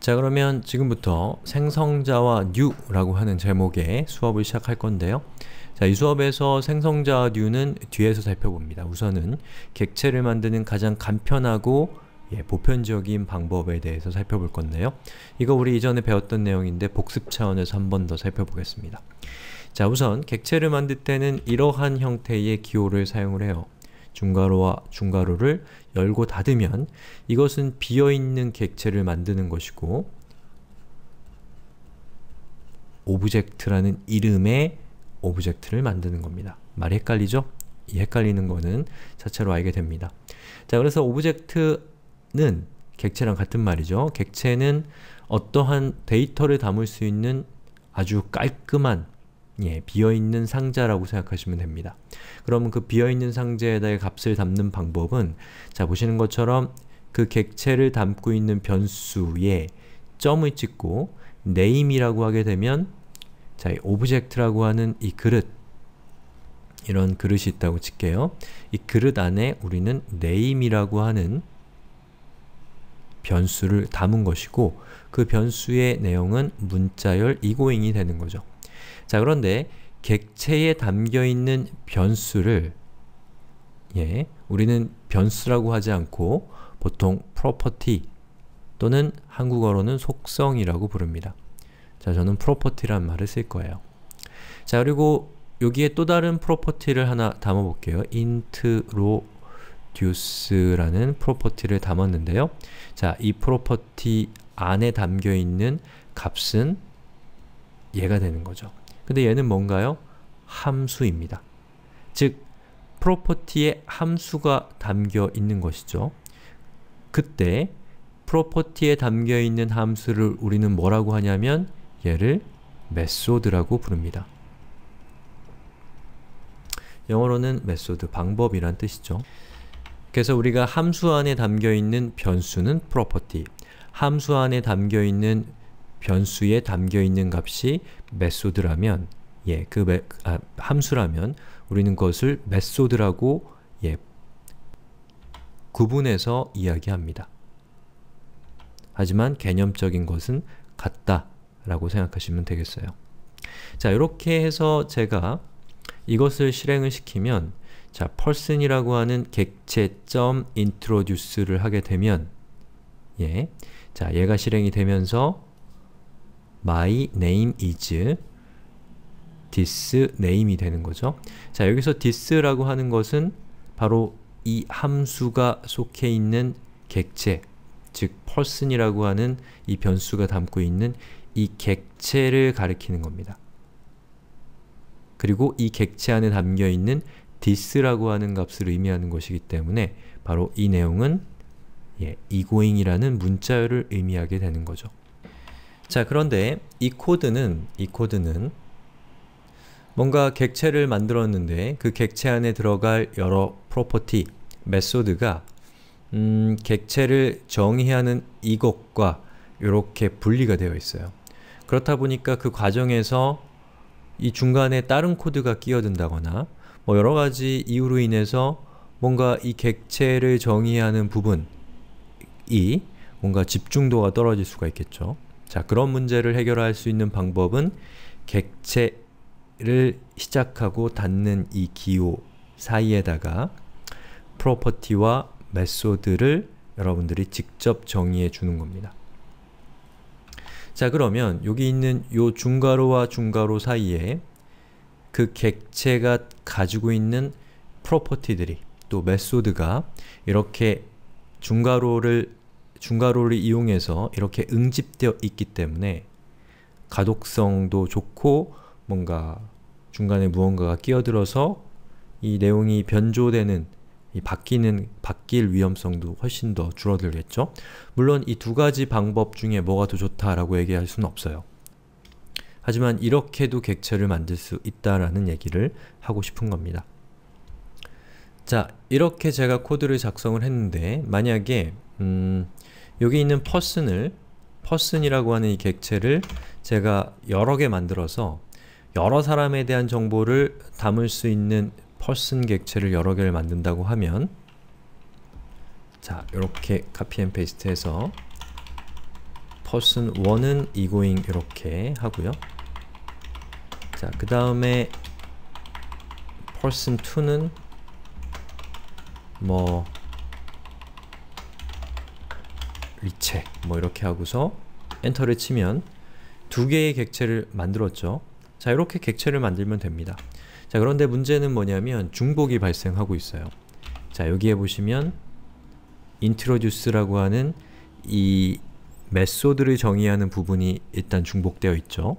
자 그러면 지금부터 생성자와 new라고 하는 제목의 수업을 시작할 건데요. 자, 이 수업에서 생성자와 new는 뒤에서 살펴봅니다. 우선은 객체를 만드는 가장 간편하고 예, 보편적인 방법에 대해서 살펴볼 건데요. 이거 우리 이전에 배웠던 내용인데 복습 차원에서 한 번 더 살펴보겠습니다. 자 우선 객체를 만들 때는 이러한 형태의 기호를 사용을 해요. 중괄호와 중괄호를 열고 닫으면 이것은 비어있는 객체를 만드는 것이고 오브젝트라는 이름의 오브젝트를 만드는 겁니다. 말이 헷갈리죠? 이 헷갈리는 거는 자체로 알게 됩니다. 자, 그래서 오브젝트는 객체랑 같은 말이죠. 객체는 어떠한 데이터를 담을 수 있는 아주 깔끔한 예, 비어있는 상자라고 생각하시면 됩니다. 그러면 그 비어있는 상자에다의 값을 담는 방법은 자, 보시는 것처럼 그 객체를 담고 있는 변수에 점을 찍고 name이라고 하게 되면 자, 이 o b j e 라고 하는 이 그릇 이런 그릇이 있다고 칠게요. 이 그릇 안에 우리는 name이라고 하는 변수를 담은 것이고 그 변수의 내용은 문자열 이고잉이 되는 거죠. 자 그런데 객체에 담겨있는 변수를 예, 우리는 변수라고 하지 않고 보통 property 또는 한국어로는 속성이라고 부릅니다. 자, 저는 property란 말을 쓸 거예요. 자, 그리고 여기에 또 다른 프로퍼티를 하나 담아볼게요. int로 duce라는 프로퍼티를 담았는데요. 자, 이 프로퍼티 안에 담겨있는 값은 얘가 되는 거죠. 근데 얘는 뭔가요? 함수입니다. 즉, 프로퍼티에 함수가 담겨 있는 것이죠. 그때 프로퍼티에 담겨 있는 함수를 우리는 뭐라고 하냐면 얘를 메소드라고 부릅니다. 영어로는 메소드, 방법이란 뜻이죠. 그래서 우리가 함수 안에 담겨있는 변수는 프로퍼티, 함수 안에 담겨있는 변수에 담겨 있는 값이 메소드라면 예, 그 메, 아, 함수라면 우리는 그것을 메소드라고 예, 구분해서 이야기합니다. 하지만 개념적인 것은 같다 라고 생각하시면 되겠어요. 자, 이렇게 해서 제가 이것을 실행을 시키면 자, person이라고 하는 객체점 introduce를 하게 되면 예, 자, 얘가 실행이 되면서 my name is this name이 되는 거죠. 자, 여기서 this라고 하는 것은 바로 이 함수가 속해 있는 객체, 즉 person이라고 하는 이 변수가 담고 있는 이 객체를 가리키는 겁니다. 그리고 이 객체 안에 담겨있는 this라고 하는 값을 의미하는 것이기 때문에 바로 이 내용은 예, i n g 이라는 문자열을 의미하게 되는 거죠. 자 그런데 이 코드는 이 코드는 뭔가 객체를 만들었는데 그 객체 안에 들어갈 여러 프로퍼티, 메소드가 음, 객체를 정의하는 이것과 이렇게 분리가 되어 있어요. 그렇다 보니까 그 과정에서 이 중간에 다른 코드가 끼어든다거나 뭐 여러가지 이유로 인해서 뭔가 이 객체를 정의하는 부분이 뭔가 집중도가 떨어질 수가 있겠죠. 자, 그런 문제를 해결할 수 있는 방법은 객체를 시작하고 닫는 이 기호 사이에다가 프로퍼티와 메소드를 여러분들이 직접 정의해 주는 겁니다. 자 그러면 여기 있는 요 중괄호와 중괄호 사이에 그 객체가 가지고 있는 프로퍼티들이 또 메소드가 이렇게 중괄호를 중괄호를 이용해서 이렇게 응집되어 있기 때문에 가독성도 좋고 뭔가 중간에 무언가가 끼어들어서 이 내용이 변조되는 이 바뀌는 바뀔 위험성도 훨씬 더 줄어들겠죠. 물론 이 두 가지 방법 중에 뭐가 더 좋다라고 얘기할 수는 없어요. 하지만 이렇게도 객체를 만들 수 있다라는 얘기를 하고 싶은 겁니다. 자, 이렇게 제가 코드를 작성을 했는데 만약에 음, 여기 있는 퍼슨을 퍼슨이라고 하는 이 객체를 제가 여러 개 만들어서 여러 사람에 대한 정보를 담을 수 있는 퍼슨 객체를 여러 개를 만든다고 하면 자, 이렇게 copy and paste 해서 p e r s o n 1은 egoing 이렇게 하고요. 자, 그 다음에 p e r s o n 2는 뭐 리체 뭐 이렇게 하고서 엔터를 치면 두 개의 객체를 만들었죠. 자 이렇게 객체를 만들면 됩니다. 자 그런데 문제는 뭐냐면 중복이 발생하고 있어요. 자 여기에 보시면 introduce라고 하는 이 메소드를 정의하는 부분이 일단 중복되어 있죠.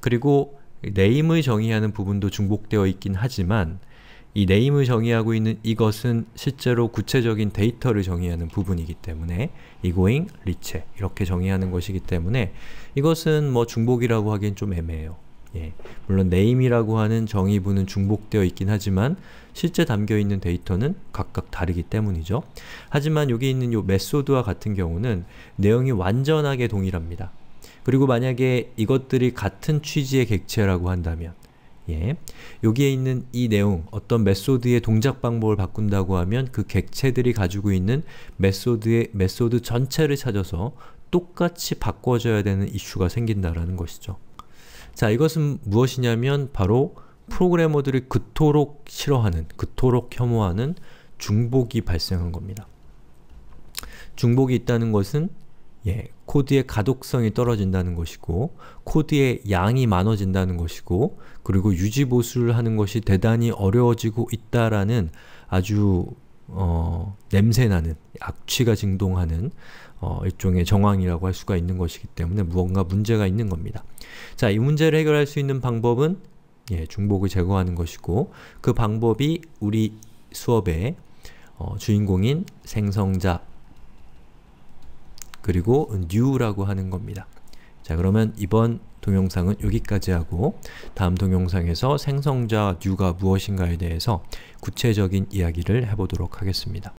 그리고 name을 정의하는 부분도 중복되어 있긴 하지만 이 n 임을 정의하고 있는 이것은 실제로 구체적인 데이터를 정의하는 부분이기 때문에 이고잉 리체 이렇게 정의하는 것이기 때문에 이것은 뭐 중복이라고 하기엔 좀 애매해요. 예, 물론 n 임이라고 하는 정의부는 중복되어 있긴 하지만 실제 담겨있는 데이터는 각각 다르기 때문이죠. 하지만 여기 있는 요 메소드와 같은 경우는 내용이 완전하게 동일합니다. 그리고 만약에 이것들이 같은 취지의 객체라고 한다면 예. 여기에 있는 이 내용, 어떤 메소드의 동작 방법을 바꾼다고 하면 그 객체들이 가지고 있는 메소드의 메소드 전체를 찾아서 똑같이 바꿔줘야 되는 이슈가 생긴다라는 것이죠. 자, 이것은 무엇이냐면 바로 프로그래머들이 그토록 싫어하는, 그토록 혐오하는 중복이 발생한 겁니다. 중복이 있다는 것은 예, 코드의 가독성이 떨어진다는 것이고 코드의 양이 많아진다는 것이고 그리고 유지보수를 하는 것이 대단히 어려워지고 있다라는 아주 어, 냄새나는 악취가 진동하는 어, 일종의 정황이라고 할 수가 있는 것이기 때문에 무언가 문제가 있는 겁니다. 자, 이 문제를 해결할 수 있는 방법은 예, 중복을 제거하는 것이고 그 방법이 우리 수업의 어, 주인공인 생성자 그리고 new라고 하는 겁니다. 자 그러면 이번 동영상은 여기까지 하고 다음 동영상에서 생성자 new가 무엇인가에 대해서 구체적인 이야기를 해보도록 하겠습니다.